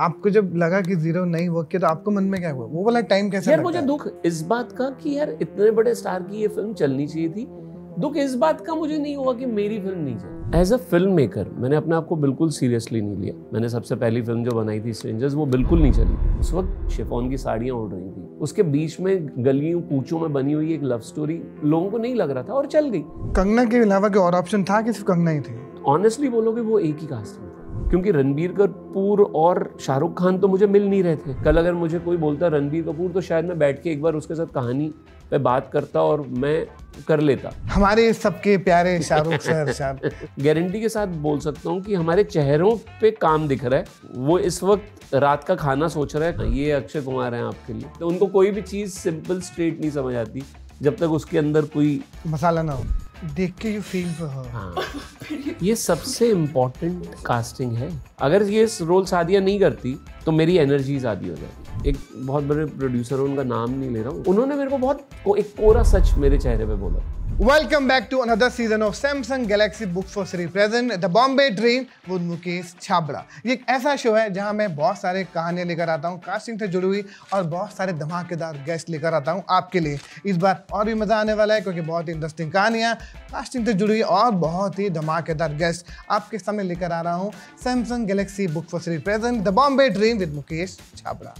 आपको जब लगा कि जीरो नहीं वर्क किया तो आपको मन में क्या हुआ वो वाला टाइम कैसे यार मुझे दुख इस बात का कि यार इतने बड़े स्टार की ये फिल्म चलनी चाहिए थी दुख इस बात का मुझे नहीं हुआ कि मेरी फिल्म नहीं चली एज अ फिल्म मेकर मैंने अपने आप को बिल्कुल सीरियसली नहीं लिया मैंने सबसे पहली फिल्म जो बनाई थी स्ट्रेंजर्स वो बिल्कुल नहीं चली उस वक्त शिफोन की साड़ियाँ उड़ रही थी उसके बीच में गलियों कूचों में बनी हुई एक लव स्टोरी लोगों को नहीं लग रहा था और चल गई कंगना के अलावा के और ऑप्शन था कि सिर्फ कंगना ही थी ऑनेस्टली बोलोगे वो एक ही कास्ट क्योंकि रणबीर कपूर और शाहरुख खान तो मुझे मिल नहीं रहे थे कल अगर मुझे कोई बोलता रणबीर कपूर तो शायद मैं बैठ के एक बार उसके साथ कहानी पे बात करता और मैं कर लेता हमारे सबके प्यारे शाहरुख सर गारंटी के साथ बोल सकता हूँ कि हमारे चेहरों पे काम दिख रहा है वो इस वक्त रात का खाना सोच रहा है ये अक्षय कुमार हैं आपके लिए तो उनको कोई भी चीज़ सिंपल स्ट्रेट नहीं समझ आती जब तक उसके अंदर कोई मसाला ना हो देख के यू फील फॉर हर ये सबसे इम्पोर्टेंट कास्टिंग है अगर ये रोल सादिया नहीं करती तो मेरी एनर्जी आधी हो जाती एक बहुत बड़े प्रोड्यूसर उनका नाम नहीं ले रहा हूँ उन्होंने मेरे को बहुत एक कोरा सच मेरे चेहरे पे बोला welcome back to another season of Samsung Galaxy Book four series present the Bombay Train with Mukesh Chhabra ये एक ऐसा शो है जहां मैं बहुत सारे कहानियां लेकर आता हूं कास्टिंग से जुड़ी हुई और बहुत सारे धमाकेदार गेस्ट लेकर आता हूं आपके लिए इस बार और भी मज़ा आने वाला है क्योंकि बहुत ही इंटरेस्टिंग कहानियां कास्टिंग से जुड़ी हुई और बहुत ही धमाकेदार गेस्ट आपके सामने लेकर आ रहा हूँ Samsung Galaxy Book four series present the Bombay dream with Mukesh Chhabra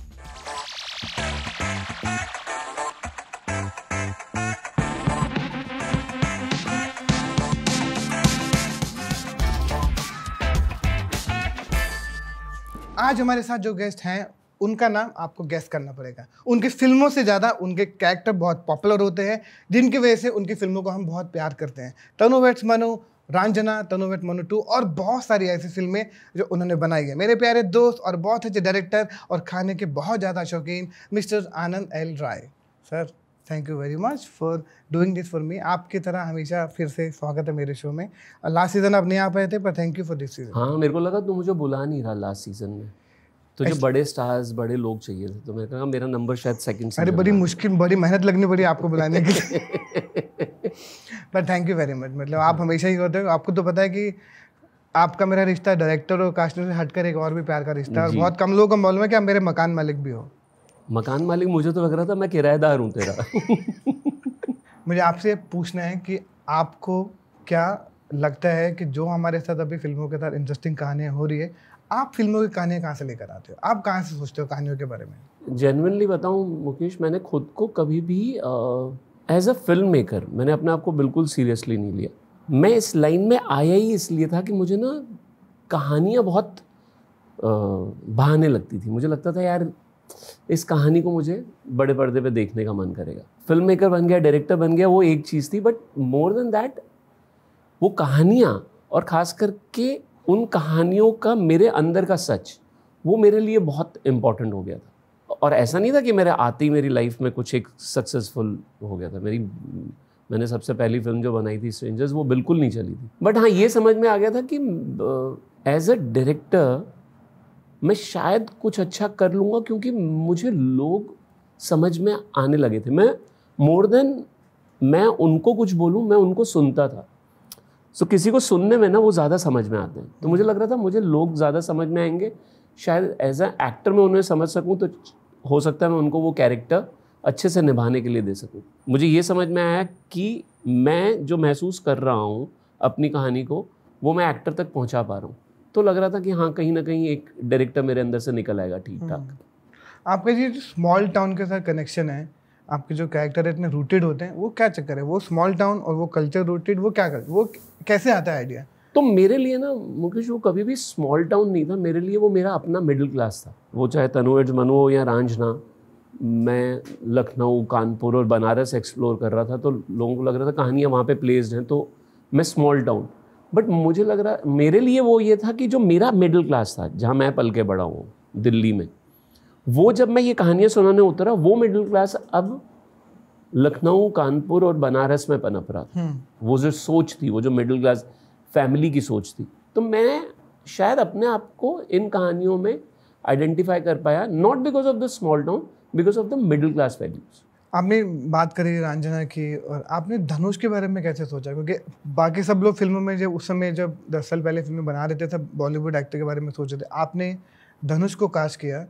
आज हमारे साथ जो गेस्ट हैं उनका नाम आपको गैस करना पड़ेगा उनकी फिल्मों से ज़्यादा उनके कैरेक्टर बहुत पॉपुलर होते हैं जिनकी वजह से उनकी फिल्मों को हम बहुत प्यार करते हैं Tanu weds Manu Raanjhanaa Tanu weds Manu two और बहुत सारी ऐसी फिल्में जो उन्होंने बनाई है मेरे प्यारे दोस्त और बहुत अच्छे डायरेक्टर और खाने के बहुत ज़्यादा शौकीन mister Anand L Rai sir thank you very much for doing this for me आपकी तरह हमेशा फिर से स्वागत है मेरे शो में लास्ट सीजन आप नहीं आ पाए थे पर thank you for this season हाँ मेरे को लगा तू मुझे बुला नहीं रहा लास्ट सीजन में तुझे बड़े स्टार्स बड़े लोग चाहिए थे तो मैंने कहा मेरा नंबर शायद सेकंड अरे बड़ी मुश्किल बड़ी मेहनत लगनी पड़ी आपको बुलाने के लिए but thank you very much मतलब आप हमेशा ही होते हो आपको तो पता है कि आपका मेरा रिश्ता डायरेक्टर और कास्टर से हटकर एक और भी प्यार का रिश्ता है बहुत कम लोगों को मालूम है कि आप मेरे मकान मालिक भी हो मकान मालिक मुझे तो लग रहा था मैं किराएदार हूँ तेरा मुझे आपसे पूछना है कि आपको क्या लगता है कि जो हमारे साथ अभी फिल्मों के साथ इंटरेस्टिंग कहानियाँ हो रही है आप फिल्मों की कहानियाँ कहाँ से लेकर आते हो आप कहाँ से सोचते हो कहानियों के बारे में जेनवनली बताऊँ मुकेश मैंने खुद को कभी भी एज अ फिल्म मेकर मैंने अपने आप को बिल्कुल सीरियसली नहीं लिया मैं इस लाइन में आया ही इसलिए था कि मुझे ना कहानियाँ बहुत बहाने लगती थी मुझे लगता था यार इस कहानी को मुझे बड़े पर्दे पे देखने का मन करेगा फिल्म मेकर बन गया डायरेक्टर बन गया वो एक चीज़ थी बट मोर देन दैट वो कहानियाँ और ख़ास करके उन कहानियों का मेरे अंदर का सच वो मेरे लिए बहुत इम्पॉर्टेंट हो गया था और ऐसा नहीं था कि मेरे आते ही मेरी लाइफ में कुछ एक सक्सेसफुल हो गया था मेरी मैंने सबसे पहली फिल्म जो बनाई थी स्ट्रेंजर्स वो बिल्कुल नहीं चली थी बट हाँ ये समझ में आ गया था कि एज अ डायरेक्टर मैं शायद कुछ अच्छा कर लूँगा क्योंकि मुझे लोग समझ में आने लगे थे मैं मोर देन मैं उनको कुछ बोलूँ मैं उनको सुनता था सो so, किसी को सुनने में ना वो ज़्यादा समझ में आते हैं तो मुझे लग रहा था मुझे लोग ज़्यादा समझ में आएंगे शायद एज अ एक्टर मैं उन्हें समझ सकूँ तो हो सकता है मैं उनको वो कैरेक्टर अच्छे से निभाने के लिए दे सकूँ मुझे ये समझ में आया कि मैं जो महसूस कर रहा हूँ अपनी कहानी को वो मैं एक्टर तक पहुँचा पा रहा हूँ तो लग रहा था कि हाँ कहीं ना कहीं एक डायरेक्टर मेरे अंदर से निकल आएगा ठीक ठाक हम्म। आपका जी स्मॉल टाउन के साथ कनेक्शन है आपके जो कैरेक्टर है इतने रूटेड होते हैं वो क्या चक्कर है वो स्मॉल टाउन और वो कल्चर रूटेड वो क्या कर वो कैसे आता है आइडिया तो मेरे लिए ना मुकेश वो कभी भी स्मॉल टाउन नहीं था मेरे लिए वो मेरा अपना मिडिल क्लास था वो चाहे तनुज मनु हो या रांझना मैं लखनऊ कानपुर और बनारस एक्सप्लोर कर रहा था तो लोगों को लग रहा था कहानियाँ वहाँ पे प्लेस्ड हैं तो मैं स्मॉल टाउन बट मुझे लग रहा मेरे लिए वो ये था कि जो मेरा मिडिल क्लास था जहाँ मैं पल के बड़ा हूँ दिल्ली में वो जब मैं ये कहानियाँ सुनाने उतरा वो मिडिल क्लास अब लखनऊ कानपुर और बनारस में पनप रहा था हम्म। वो जो सोच थी वो जो मिडिल क्लास फैमिली की सोच थी तो मैं शायद अपने आप को इन कहानियों में आइडेंटिफाई कर पाया not because of the small town because of the middle class values आपने बात करी रंजना की और आपने धनुष के बारे में कैसे सोचा क्योंकि बाकी सब लोग फिल्मों में जब उस समय जब दस साल पहले फिल्में बना रहे थे सब बॉलीवुड एक्टर के बारे में सोच रहे थे आपने धनुष को कास्ट किया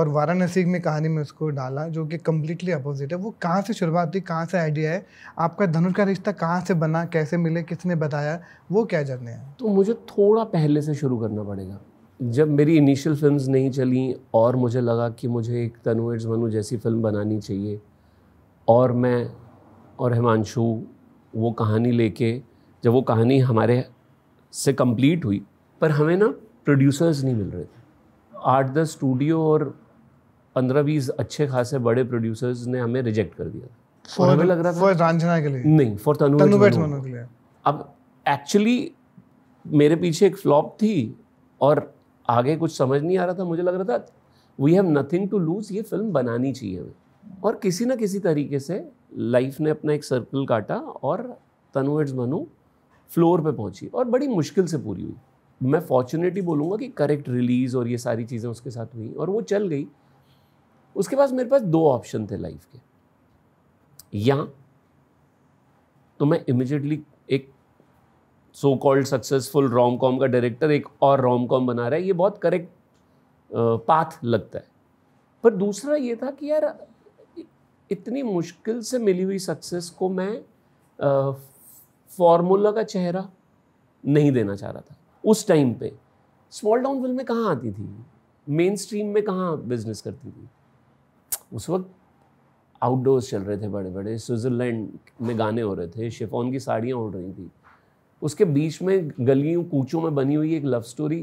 और वाराणसी में कहानी में उसको डाला जो कि कम्प्लीटली अपोजिट है वो कहाँ से शुरुआत थी कहाँ से आइडिया है आपका धनुष का रिश्ता कहाँ से बना कैसे मिले किसने बताया वो क्या जानने हैं तो मुझे थोड़ा पहले से शुरू करना पड़ेगा जब मेरी इनिशियल फिल्म्स नहीं चली और मुझे लगा कि मुझे एक तनु एड्स मनु जैसी फिल्म बनानी चाहिए और मैं और हिमांशु वो कहानी लेके जब वो कहानी हमारे से कंप्लीट हुई पर हमें ना प्रोड्यूसर्स नहीं मिल रहे थे आठ दस स्टूडियो और पंद्रह बीस अच्छे खासे बड़े प्रोड्यूसर्स ने हमें रिजेक्ट कर दिया for, हमें लग रहा था रंजना के लिए नहीं फॉर तनु के लिए अब एक्चुअली मेरे पीछे एक फ्लॉप थी और आगे कुछ समझ नहीं आ रहा था मुझे लग रहा था we have nothing to lose ये फिल्म बनानी चाहिए हमें और किसी ना किसी तरीके से लाइफ ने अपना एक सर्कल काटा और तनु इट्स मनु फ्लोर पे पहुंची और बड़ी मुश्किल से पूरी हुई मैं फॉर्चुनेटली बोलूँगा कि करेक्ट रिलीज़ और ये सारी चीज़ें उसके साथ हुई और वो चल गई उसके पास मेरे पास दो ऑप्शन थे लाइफ के या तो मैं इमिजिएटली एक so called successful rom com का डायरेक्टर एक और रॉम कॉम बना रहा है ये बहुत करेक्ट पाथ लगता है पर दूसरा ये था कि यार इतनी मुश्किल से मिली हुई सक्सेस को मैं फॉर्मूला का चेहरा नहीं देना चाह रहा था उस टाइम पे स्मॉल फिल्म फिल्में कहाँ आती थी मेन स्ट्रीम में कहाँ बिजनेस करती थी उस वक्त आउटडोर्स चल रहे थे बड़े बड़े स्विट्ज़रलैंड में गाने हो रहे थे शिफोन की साड़ियाँ उड़ रही थी उसके बीच में गलियों कूचों में बनी हुई एक लव स्टोरी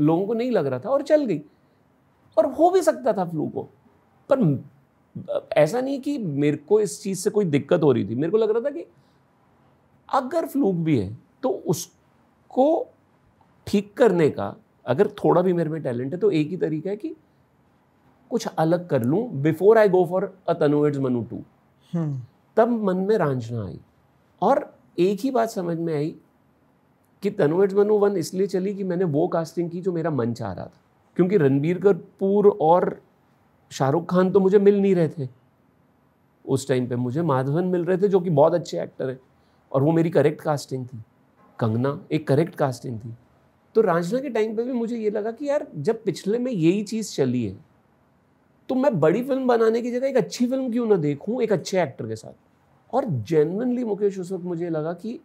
लोगों को नहीं लग रहा था और चल गई और हो भी सकता था फ्लू को पर ऐसा नहीं कि मेरे को इस चीज़ से कोई दिक्कत हो रही थी मेरे को लग रहा था कि अगर फ्लूक भी है तो उसको ठीक करने का अगर थोड़ा भी मेरे में टैलेंट है तो एक ही तरीका है कि कुछ अलग कर लूं before I go for a it's Manu two hmm. तब मन में रांझना आई और एक ही बात समझ में आई कि इट्स मनु वन इसलिए चली कि मैंने वो कास्टिंग की जो मेरा मन चाह रहा था क्योंकि रणबीर कपूर और शाहरुख खान तो मुझे मिल नहीं रहे थे उस टाइम पे मुझे माधवन मिल रहे थे जो कि बहुत अच्छे एक्टर हैं और वो मेरी करेक्ट कास्टिंग थी कंगना एक करेक्ट कास्टिंग थी तो रांझना के टाइम पे भी मुझे ये लगा कि यार जब पिछले में यही चीज़ चली है तो मैं बड़ी फिल्म बनाने की जगह एक अच्छी फिल्म क्यों ना देखूँ एक अच्छे एक्टर के साथ और जेनवनली मुकेश उस वक्त मुझे लगा कि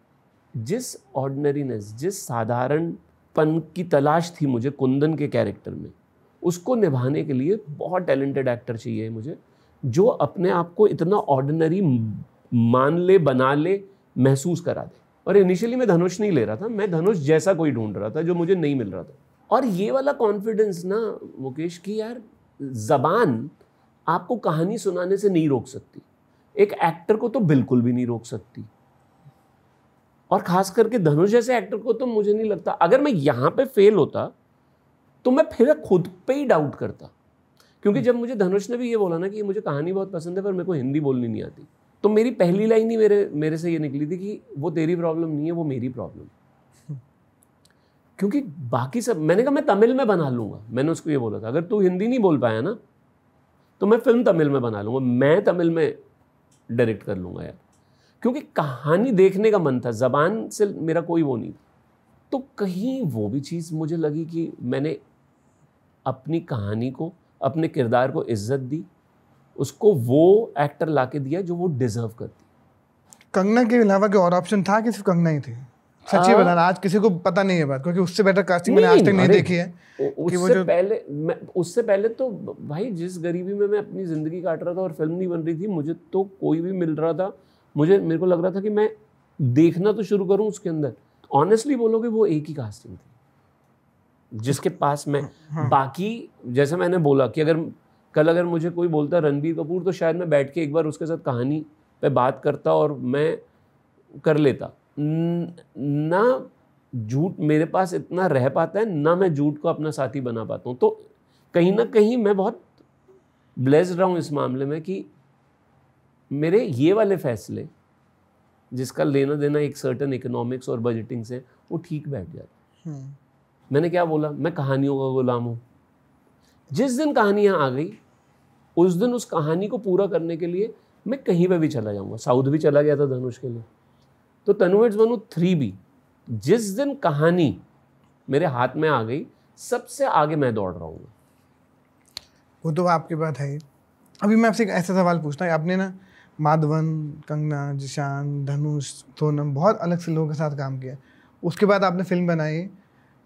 जिस ऑर्डनरीनेस जिस साधारणपन की तलाश थी मुझे कुंदन के कैरेक्टर में उसको निभाने के लिए बहुत टैलेंटेड एक्टर चाहिए मुझे जो अपने आप को इतना ऑर्डिनरी मान ले बना ले महसूस करा दे और इनिशियली मैं धनुष नहीं ले रहा था मैं धनुष जैसा कोई ढूंढ रहा था जो मुझे नहीं मिल रहा था और ये वाला कॉन्फिडेंस ना मुकेश की यार जबान आपको कहानी सुनाने से नहीं रोक सकती एक एक्टर को तो बिल्कुल भी नहीं रोक सकती और खास करके धनुष जैसे एक्टर को तो मुझे नहीं लगता अगर मैं यहाँ पे फेल होता तो मैं फिर खुद पे ही डाउट करता क्योंकि हम्म। जब मुझे धनुष ने भी ये बोला ना कि मुझे कहानी बहुत पसंद है पर मेरे को हिंदी बोलनी नहीं आती तो मेरी पहली लाइन ही मेरे मेरे से ये निकली थी कि वो तेरी प्रॉब्लम नहीं है वो मेरी प्रॉब्लम हम्म। क्योंकि बाकी सब मैंने कहा मैं तमिल में बना लूंगा मैंने उसको ये बोला था अगर तू हिंदी नहीं बोल पाया ना तो मैं फिल्म तमिल में बना लूँगा मैं तमिल में डायरेक्ट कर लूँगा यार क्योंकि कहानी देखने का मन था ज़बान से मेरा कोई वो नहीं था तो कहीं वो भी चीज़ मुझे लगी कि मैंने अपनी कहानी को अपने किरदार को इज्जत दी उसको वो एक्टर ला के दिया जो वो डिजर्व करती कंगना के अलावा कोई और ऑप्शन था कि सिर्फ कंगना ही थी सच्ची हाँ। बता आज किसी को पता नहीं है बात क्योंकि उससे बेटर कास्टिंग मैंने आज तक नहीं देखी है उससे वो जो... पहले मैं उससे पहले तो भाई जिस गरीबी में मैं अपनी ज़िंदगी काट रहा था और फिल्म नहीं बन रही थी मुझे तो कोई भी मिल रहा था मुझे मेरे को लग रहा था कि मैं देखना तो शुरू करूँ उसके अंदर ऑनेस्टली बोलोगे वो एक ही कास्टिंग थी जिसके पास मैं हाँ, हाँ। बाकी जैसे मैंने बोला कि अगर कल अगर मुझे कोई बोलता रणबीर कपूर तो शायद मैं बैठ के एक बार उसके साथ कहानी पे बात करता और मैं कर लेता ना झूठ मेरे पास इतना रह पाता है ना मैं झूठ को अपना साथी बना पाता हूँ तो कहीं ना कहीं मैं बहुत ब्लेस्ड रहा हूँ इस मामले में कि मेरे ये वाले फैसले जिसका लेना देना एक सर्टन इकोनॉमिक्स और बजटिंग से वो ठीक बैठ जाता है हम्म। मैंने क्या बोला मैं कहानियों का गुलाम हूँ जिस दिन कहानियाँ आ गई उस दिन उस कहानी को पूरा करने के लिए मैं कहीं पर भी चला जाऊँगा साउथ भी चला गया था धनुष के लिए तो तनु इट्स वनु थ्री भी जिस दिन कहानी मेरे हाथ में आ गई सबसे आगे मैं दौड़ रहा हूँ वो तो आपके बात है अभी मैं आपसे एक ऐसा सवाल पूछता है आपने ना माधवन कंगना जिशान धनुष सोनम बहुत अलग से लोगों के साथ काम किया उसके बाद आपने फिल्म बनाई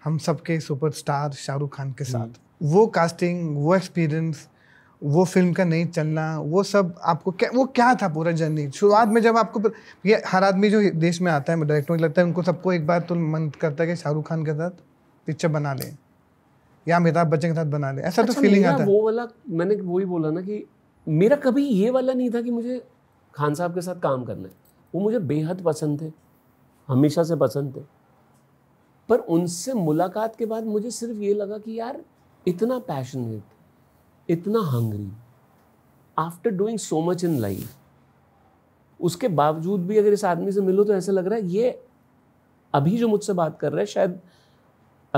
हम सबके सुपरस्टार शाहरुख खान के हम्म। साथ वो कास्टिंग वो एक्सपीरियंस वो फिल्म का नहीं चलना वो सब आपको क्या वो क्या था पूरा जर्नी शुरुआत में जब आपको ये हर आदमी जो देश में आता है डायरेक्टर लगता है उनको सबको एक बार तो मन करता है कि शाहरुख खान के साथ पिक्चर बना लें या अमिताभ बच्चन के साथ बना लें ऐसा तो अच्छा, तो फीलिंग आता है वो वाला मैंने वही बोला ना कि मेरा कभी ये वाला नहीं था कि मुझे खान साहब के साथ काम करना है वो मुझे बेहद पसंद थे हमेशा से पसंद थे पर उनसे मुलाकात के बाद मुझे सिर्फ ये लगा कि यार इतना पैशनेट इतना hungry after doing so much in life उसके बावजूद भी अगर इस आदमी से मिलो तो ऐसा लग रहा है ये अभी जो मुझसे बात कर रहा है शायद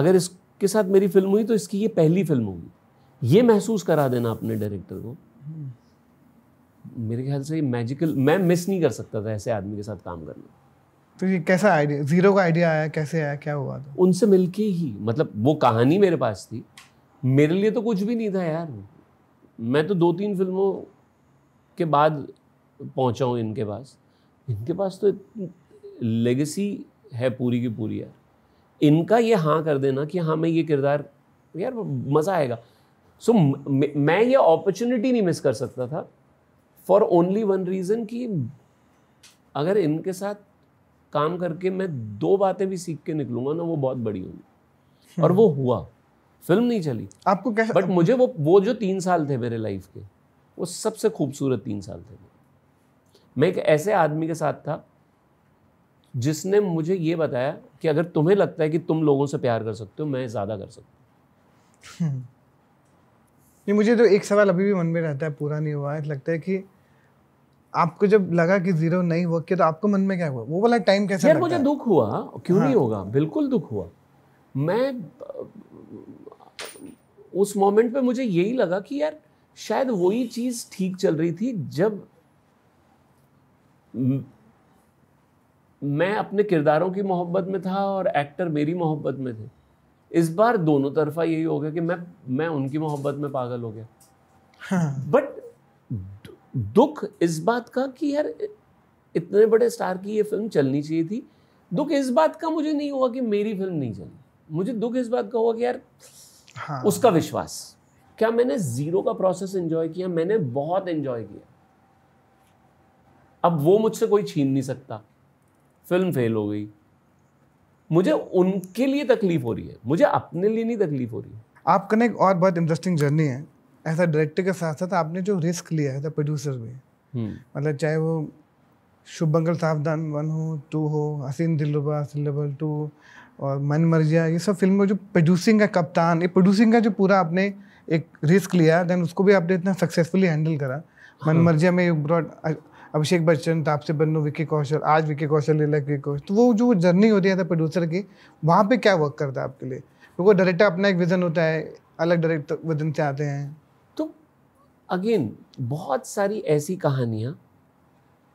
अगर इसके साथ मेरी फिल्म हुई तो इसकी ये पहली फिल्म होगी ये महसूस करा देना अपने डायरेक्टर को हम्म। मेरे ख्याल से ये मैजिकल मैं मिस नहीं कर सकता था ऐसे आदमी के साथ काम करना तो ये कैसा आइडिया जीरो का आइडिया आया कैसे आया क्या हुआ था उनसे मिलके ही मतलब वो कहानी मेरे पास थी मेरे लिए तो कुछ भी नहीं था यार मैं तो दो तीन फिल्मों के बाद पहुंचा हूँ इनके पास इनके पास तो लेगेसी है पूरी की पूरी यार इनका ये हाँ कर देना कि हाँ मैं ये किरदार यार मज़ा आएगा सो so, मैं ये अपॉर्चुनिटी नहीं मिस कर सकता था फॉर ओनली वन रीज़न कि अगर इनके साथ काम करके मैं दो बातें भी सीख के निकलूंगा ना वो बहुत बड़ी होंगी और हम्म। वो हुआ फिल्म नहीं चली आपको कैसे बट मुझे वो वो जो तीन साल थे मेरे लाइफ के वो सबसे खूबसूरत तीन साल थे मैं एक ऐसे आदमी के साथ था जिसने मुझे ये बताया कि अगर तुम्हें लगता है कि तुम लोगों से प्यार कर सकते हो मैं ज़्यादा कर सकता हूँ हम्म। मुझे तो एक सवाल अभी भी मन में रहता है पूरा नहीं हुआ है लगता है कि आपको जब लगा कि जीरो नहीं वर्क किया तो आपको मन में क्या हुआ वो वाला टाइम कैसे यार मुझे दुख हुआ क्यों नहीं हाँ। होगा बिल्कुल दुख हुआ मैं उस मोमेंट पे मुझे यही लगा कि यार शायद वही चीज ठीक चल रही थी जब मैं अपने किरदारों की मोहब्बत में था और एक्टर मेरी मोहब्बत में थे इस बार दोनों तरफा यही हो गया कि मैं मैं उनकी मोहब्बत में पागल हो गया बट हाँ। दुख इस बात का कि यार इतने बड़े स्टार की ये फिल्म चलनी चाहिए थी दुख इस बात का मुझे नहीं हुआ कि मेरी फिल्म नहीं चली मुझे दुख इस बात का हुआ कि यार हाँ। उसका विश्वास क्या मैंने जीरो का प्रोसेस एंजॉय किया मैंने बहुत एंजॉय किया अब वो मुझसे कोई छीन नहीं सकता फिल्म फेल हो गई मुझे उनके लिए तकलीफ हो रही है मुझे अपने लिए नहीं तकलीफ हो रही है आपका एक और बहुत इंटरेस्टिंग जर्नी है एज अ डायरेक्टर के साथ साथ आपने जो रिस्क लिया है प्रोड्यूसर में हम्म। मतलब चाहे वो मंगल सावधान वन हो टू हो हसीन दिलरुबा हसीन लबल टू और मन मर्जिया ये सब फिल्म में जो प्रोड्यूसिंग का कप्तान ये प्रोड्यूसिंग का जो पूरा आपने एक रिस्क लिया देन उसको भी आपने इतना सक्सेसफुली हैंडल करा हाँ। मन मर्जिया में ब्रॉड अभिषेक बच्चन तापसी बन्नू विक्की कौशल आज विक्की कौशल लीला विक्की कौशल तो वो जो जर्नी होती है प्रोड्यूसर की वहाँ पे क्या वर्क करता है आपके लिए क्योंकि डायरेक्टर अपना एक विजन होता है अलग डायरेक्टर विजन से आते हैं अगेन बहुत सारी ऐसी कहानियाँ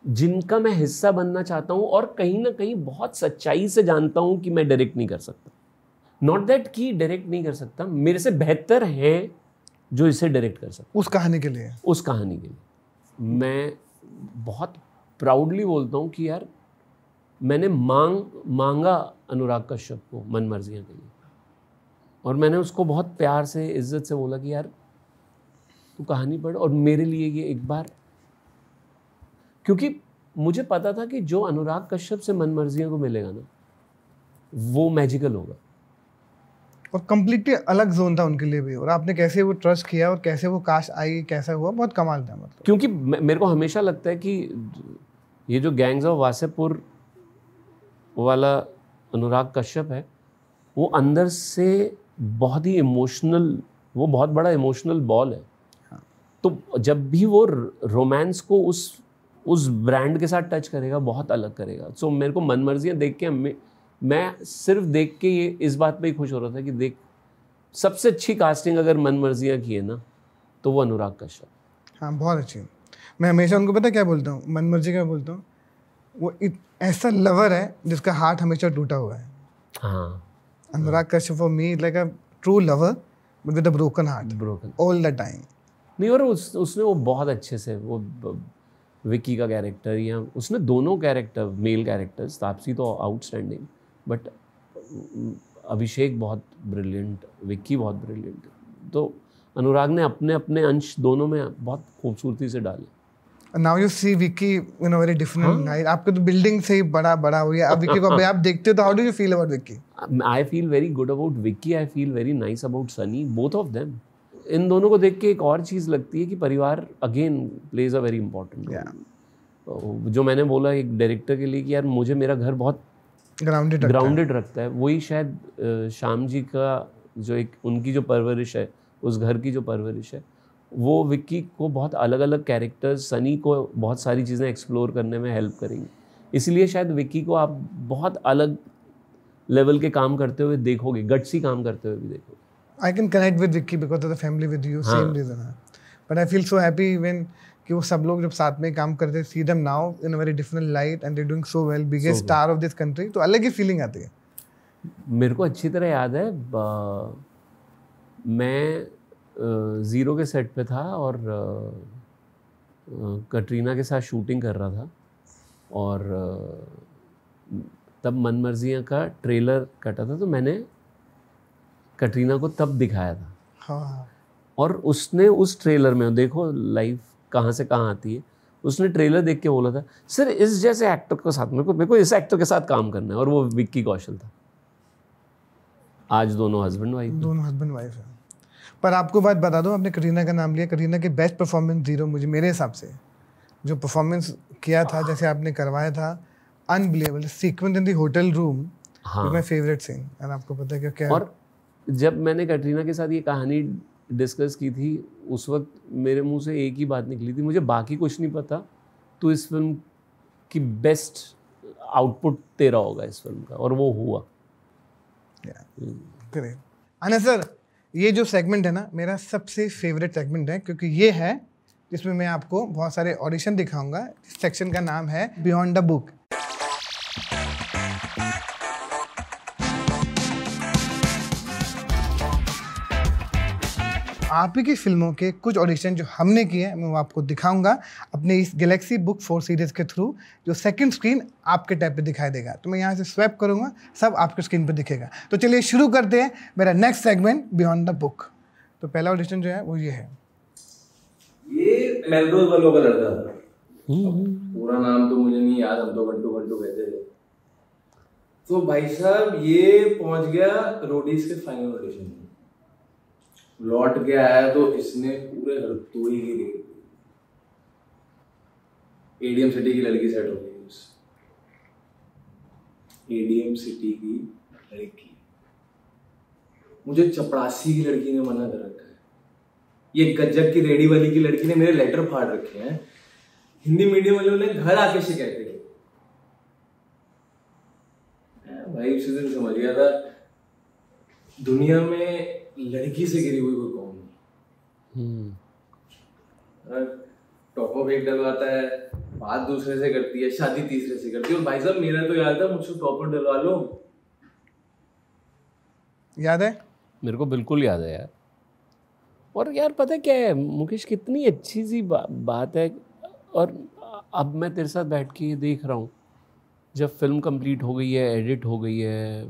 जिनका मैं हिस्सा बनना चाहता हूँ और कहीं ना कहीं बहुत सच्चाई से जानता हूँ कि मैं डायरेक्ट नहीं कर सकता नॉट दैट कि डायरेक्ट नहीं कर सकता मेरे से बेहतर है जो इसे डायरेक्ट कर सकता उस कहानी के लिए उस कहानी के लिए मैं बहुत प्राउडली बोलता हूँ कि यार मैंने मांग मांगा अनुराग कश्यप को मन मर्जियाँ के लिए और मैंने उसको बहुत प्यार से इज्जत से बोला कि यार उसको कहानी पढ़ो और मेरे लिए ये एक बार क्योंकि मुझे पता था कि जो अनुराग कश्यप से मन मर्जियों को मिलेगा ना वो मैजिकल होगा और कम्प्लीटली अलग जोन था उनके लिए भी और आपने कैसे वो ट्रस्ट किया और कैसे वो काश आई कैसा हुआ बहुत कमाल था मतलब क्योंकि मेरे को हमेशा लगता है कि ये जो गैंग्स ऑफ वासेपुर वाला अनुराग कश्यप है वो अंदर से बहुत ही इमोशनल वो बहुत बड़ा इमोशनल बॉल है तो जब भी वो रोमांस को उस उस ब्रांड के साथ टच करेगा बहुत अलग करेगा सो so, मेरे को मन मर्जियाँ देख के मैं, मैं सिर्फ देख के ये इस बात पे ही खुश हो रहा था कि देख सबसे अच्छी कास्टिंग अगर मन मर्जियाँ की है ना तो वो अनुराग कश्यप हाँ बहुत अच्छी मैं हमेशा उनको पता क्या बोलता हूँ मन मर्जी क्या बोलता हूँ वो इत, ऐसा लवर है जिसका हार्ट हमेशा टूटा हुआ है हाँ Anurag Kashyap for me like a true lover with a broken heart broken all the time नहीं और उस उसने वो बहुत अच्छे से वो विक्की का कैरेक्टर या उसने दोनों कैरेक्टर मेल कैरेक्टर्स तापसी तो आउटस्टैंडिंग बट अभिषेक बहुत ब्रिलियंट विक्की बहुत ब्रिलियंट तो अनुराग ने अपने अपने अंश दोनों में बहुत खूबसूरती से डाले now you see Vicky in very different light आपके तो बिल्डिंग से ही बड़ा बड़ा हुई है अब विक्की को आप देखते हो तो how do you feel about Vicky I feel very good about Vicky I feel very nice about Sunny both of them in दोनों को देख के एक और चीज़ लगती है कि परिवार again plays a very important जो मैंने बोला एक डायरेक्टर के लिए कि यार मुझे मेरा घर बहुत ग्राउंडेड ग्राउंडेड रखता है वही शायद शाम जी का जो एक उनकी जो परवरिश है उस घर की जो परवरिश है वो विक्की को बहुत अलग अलग कैरेक्टर्स सनी को बहुत सारी चीज़ें एक्सप्लोर करने में हेल्प करेंगी इसलिए शायद विक्की को आप बहुत अलग लेवल के काम करते हुए देखोगे गट्सी काम करते हुए भी देखोगे I can connect with Vicky because of the family with you same reason है but I feel so happy even कि वो सब लोग जब साथ में काम करते see them now in a very different light and doing so well biggest star of this country तो अलग ही फीलिंग आती है मेरे को अच्छी तरह याद है मैं ज़ीरो के सेट पे था और कटरीना के साथ शूटिंग कर रहा था और तब मन का ट्रेलर कटा था तो मैंने कटरीना को तब दिखाया था हाँ, हाँ और उसने उस ट्रेलर में देखो लाइफ कहाँ से कहाँ आती है उसने ट्रेलर देख के बोला था सर इस जैसे एक्टर के साथ मेरे को मेरे को इस एक्टर के साथ काम करना है और वो विक्की कौशल था आज दोनों हस्बैंड वाइफ दोनों हस्बैंड वाइफ है पर आपको बात बता दो आपने करीना का नाम लिया करीना के बेस्ट परफॉर्मेंस जीरो मुझे मेरे हिसाब से जो परफॉर्मेंस किया था जैसे आपने करवाया था unbelievable sequence in the hotel room हाँ। तो मैं फेवरेट सीन और आपको पता है क्या और जब मैंने कटरीना के साथ ये कहानी डिस्कस की थी उस वक्त मेरे मुंह से एक ही बात निकली थी मुझे बाकी कुछ नहीं पता तो इस फिल्म की बेस्ट आउटपुट तेरा होगा इस फिल्म का और वो हुआ हम्म। अना सर ये जो सेगमेंट है ना मेरा सबसे फेवरेट सेगमेंट है क्योंकि ये है जिसमें मैं आपको बहुत सारे ऑडिशन दिखाऊंगा सेक्शन का नाम है बियॉन्ड द बुक आप ही की फिल्मों के कुछ ऑडिशन जो हमने किए हैं मैं वो आपको दिखाऊंगा अपने इस गैलेक्सी बुक फोर सीरीज़ के थ्रू जो सेकंड स्क्रीन आपके टैब पे दिखाई देगा तो मैं यहाँ से स्वैप करूँगा सब आपके स्क्रीन पर दिखेगा तो चलिए शुरू करते हैं मेरा next segment beyond the book तो पहला ऑडिशन जो है वो ये है ये हम्म। पूरा नाम तो मुझे नहीं याद हम तो बंटू बंटू कहते थे तो भाई साहब ये पहुंच गया रोडीज के फाइनल ऑडिशन में लौट के आया तो इसने पूरे हरतोई की रेड एडीएम सिटी की लड़की सेट हो गई एडीएम सिटी की लड़की मुझे चपरासी की लड़की ने मना कर रखा है ये गजब की रेडी वाली की लड़की ने मेरे लेटर फाड़ रखे हैं हिंदी मीडियम वाले ने घर आके शिकायत करी भाई उसी दिन समझ गया था दुनिया में लड़की से गिरी हुई कोई कौन ऑफ हम्म। एक डलवाता है बात दूसरे से करती है शादी तीसरे से करती है और भाई साहब मेरा तो याद था मुझसे ऑफ डलवा लो याद है मेरे को बिल्कुल याद है यार और यार पता क्या है मुकेश कितनी अच्छी सी बा, बात है और अब मैं तेरे साथ बैठ के देख रहा हूँ जब फिल्म कंप्लीट हो गई है एडिट हो गई है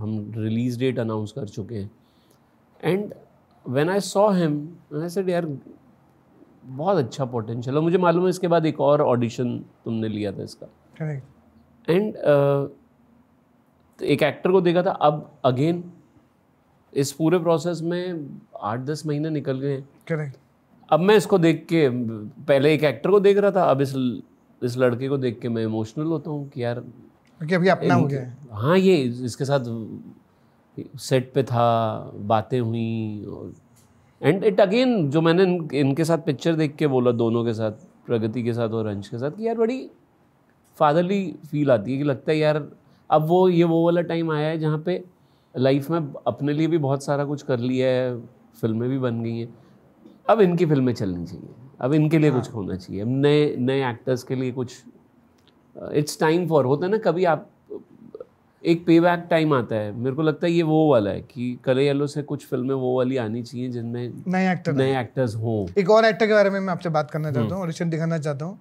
हम रिलीज़ डेट अनाउंस कर चुके हैं and when I saw him I said यार बहुत अच्छा पोटेंशियल है मुझे मालूम है इसके बाद एक और ऑडिशन तुमने लिया था इसका एंड uh, तो एक एक्टर को देखा था अब अगेन इस पूरे प्रोसेस में आठ दस महीने निकल गए अब मैं इसको देख के पहले एक एक्टर को देख रहा था अब इस इस लड़के को देख के मैं इमोशनल होता हूँ कि यार क्योंकि अभी अपना हो गया हाँ ये इसके साथ सेट पे था बातें हुई एंड इट अगेन जो मैंने इन, इनके साथ पिक्चर देख के बोला दोनों के साथ प्रगति के साथ और अंश के साथ कि यार बड़ी फादरली फील आती है कि लगता है यार अब वो ये वो वाला टाइम आया है जहाँ पे लाइफ में अपने लिए भी बहुत सारा कुछ कर लिया है फिल्में भी बन गई हैं अब इनकी फिल्में चलनी चाहिए अब इनके लिए हाँ। कुछ होना चाहिए अब नए नए एक्टर्स के लिए कुछ इट्स टाइम फॉर होता है ना कभी आप एक पे बैक टाइम आता है मेरे को लगता है ये वो वाला है कि कले येलो से कुछ फिल्में वो वाली आनी चाहिए जिनमें नए एक्टर नए एक्टर्स हो एक और एक्टर के बारे में मैं आपसे बात करना चाहता हम्म। हूँ और दिखाना चाहता हूँ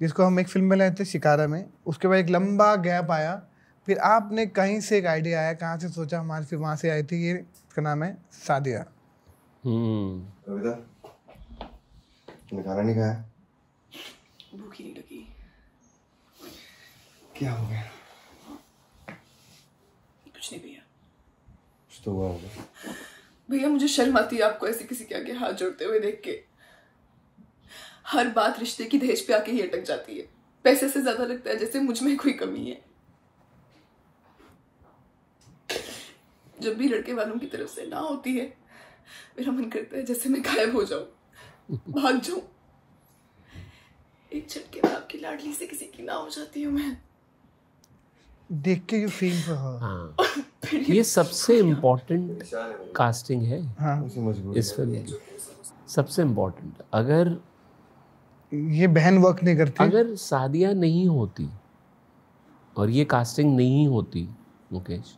जिसको हम एक फिल्म में लाए थे शिकारा में उसके बाद एक लंबा गैप आया फिर आपने कहीं से एक आइडिया आया कहाँ से सोचा हमारे फिर वहाँ से आई थी ये इसका नाम है सादिया हम्म। नहीं भूखी क्या हो गया कुछ नहीं भैया कुछ तो हुआ होगा भैया मुझे शर्म आती है आपको ऐसे किसी के आगे हाथ जोड़ते हुए देख के हर बात रिश्ते की दहेज पे आके ही अटक जाती है पैसे से ज्यादा लगता है जैसे मुझ में कोई कमी है जब भी लड़के वालों की तरफ से ना होती है मेरा मन करता है जैसे मैं गायब हो जाऊं भाग जाऊं एक झटके में आपकी लाडली से किसी की ना हो जाती हूं मैं देख के जो फिल्म हाँ ये सबसे इम्पोर्टेंट कास्टिंग है हाँ। इस फिल्म की सबसे इम्पोर्टेंट अगर ये बहन वर्क नहीं करती अगर शादियाँ नहीं होती और ये कास्टिंग नहीं होती मुकेश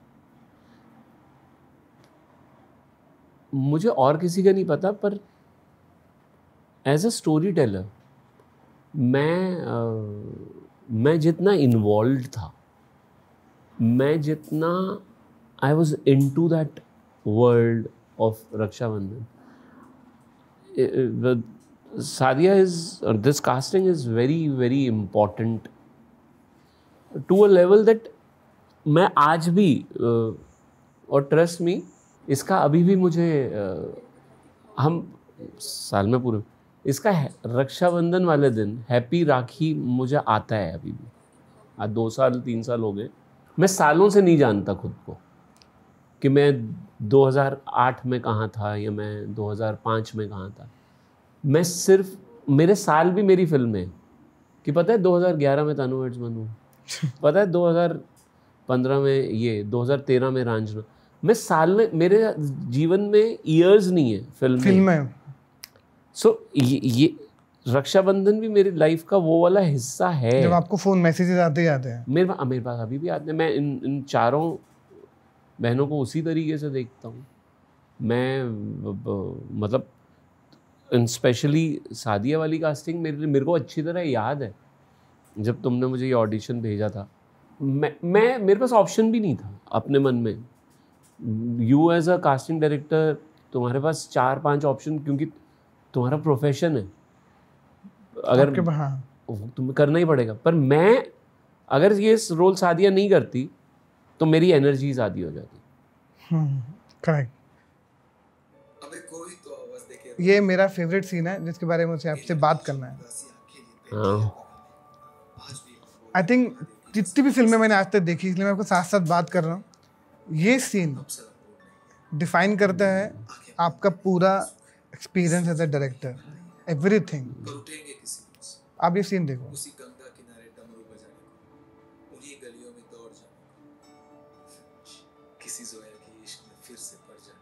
मुझे और किसी का नहीं पता पर एज अ स्टोरी टेलर मैं आ, मैं जितना इन्वॉल्व था मैं जितना I was into that world of Rakshabandhan Sadia is और this casting is very very important to a level that मैं आज भी uh, और ट्रस्ट मी इसका अभी भी मुझे uh, हम साल में पूरे इसका रक्षाबंधन वाले दिन हैप्पी राखी मुझे आता है अभी भी आज दो साल तीन साल हो गए मैं सालों से नहीं जानता खुद को कि मैं 2008 में कहाँ था या मैं 2005 में कहाँ था मैं सिर्फ मेरे साल भी मेरी फिल्म है कि पता है 2011 में तनु एड्स बनू पता है 2015 में ये 2013 में रांझना मैं साल में मेरे जीवन में ईयर्स नहीं है फिल्म फिल्म सो so, ये, ये रक्षाबंधन भी मेरी लाइफ का वो वाला हिस्सा है जब आपको फ़ोन मैसेजेस आते जाते हैं मेरे मेरे पास अभी भी आते हैं मैं इन इन चारों बहनों को उसी तरीके से देखता हूँ मैं ब, ब, मतलब स्पेशली सादिया वाली कास्टिंग मेरे लिए मेरे को अच्छी तरह याद है जब तुमने मुझे ये ऑडिशन भेजा था मैं मैं मेरे पास ऑप्शन भी नहीं था अपने मन में you as a casting director तुम्हारे पास चार पांच ऑप्शन क्योंकि तुम्हारा प्रोफेशन है अगर हाँ। तुम्हें करना ही पड़ेगा पर मैं अगर ये रोल शादियाँ नहीं करती तो मेरी एनर्जी शादी हो जाती हम्म, करेक्ट तो ये मेरा फेवरेट सीन है जिसके बारे में मुझे आपसे बात करना है आई हाँ। थिंक जितनी भी फिल्में मैंने आज तक देखी इसलिए मैं आपको साथ साथ बात कर रहा हूँ ये सीन डिफाइन करता है आपका पूरा experience as a director everything आप ये सीन देखो उसी गंगा किनारे डमरू बजाने उन्हीं गलियों में दौड़ जाने किसी जोया के इश्क में फिर से पड़ जाने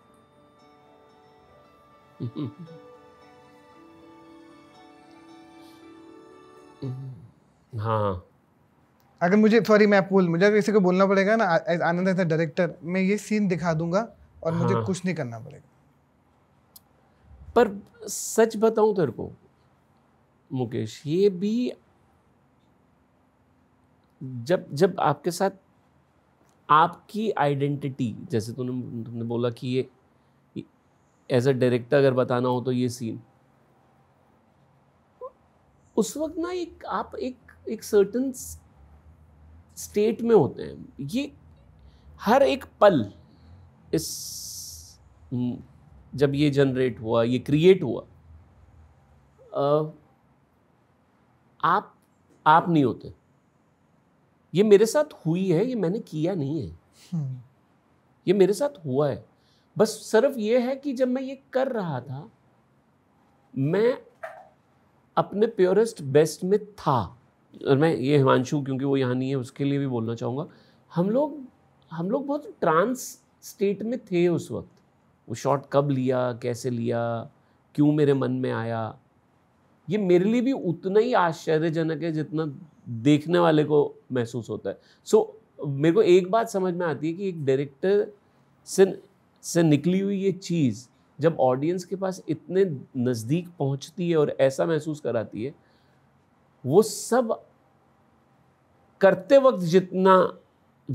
हाँ, हाँ अगर मुझे सॉरी मैं पूल मुझे किसी को बोलना पड़ेगा ना आनंद डायरेक्टर तो मैं ये सीन दिखा दूंगा और मुझे हाँ। कुछ नहीं करना पड़ेगा पर सच बताऊं तेरे को मुकेश ये भी जब जब आपके साथ आपकी आइडेंटिटी जैसे तूने तुमने बोला कि ये एज अ डायरेक्टर अगर बताना हो तो ये सीन उस वक्त ना एक आप एक एक सर्टन स्टेट में होते हैं ये हर एक पल इस जब ये जनरेट हुआ ये क्रिएट हुआ आप आप नहीं होते ये मेरे साथ हुई है ये मैंने किया नहीं है हम्म। ये मेरे साथ हुआ है बस सिर्फ ये है कि जब मैं ये कर रहा था मैं अपने प्योरेस्ट बेस्ट में था और मैं ये हिमांशु क्योंकि वो यहाँ नहीं है उसके लिए भी बोलना चाहूँगा हम लोग हम लोग बहुत ट्रांस स्टेट में थे उस वक्त वो शॉट कब लिया कैसे लिया क्यों मेरे मन में आया ये मेरे लिए भी उतना ही आश्चर्यजनक है जितना देखने वाले को महसूस होता है सो so, मेरे को एक बात समझ में आती है कि एक डायरेक्टर से से निकली हुई ये चीज़ जब ऑडियंस के पास इतने नज़दीक पहुंचती है और ऐसा महसूस कराती है वो सब करते वक्त जितना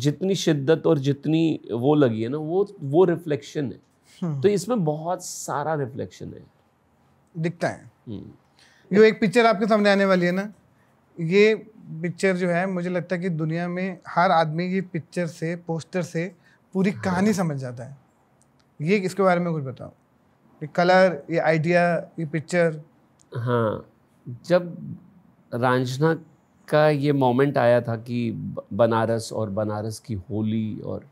जितनी शिद्दत और जितनी वो लगी है ना वो वो रिफ्लेक्शन है Hmm. तो इसमें बहुत सारा रिफ्लेक्शन है दिखता है जो hmm. एक पिक्चर आपके सामने आने वाली है ना ये पिक्चर जो है मुझे लगता है कि दुनिया में हर आदमी ये पिक्चर से पोस्टर से पूरी हाँ। कहानी समझ जाता है ये इसके बारे में कुछ बताओ ये कलर ये आइडिया ये पिक्चर हाँ जब रांझना का ये मोमेंट आया था कि बनारस और बनारस की होली और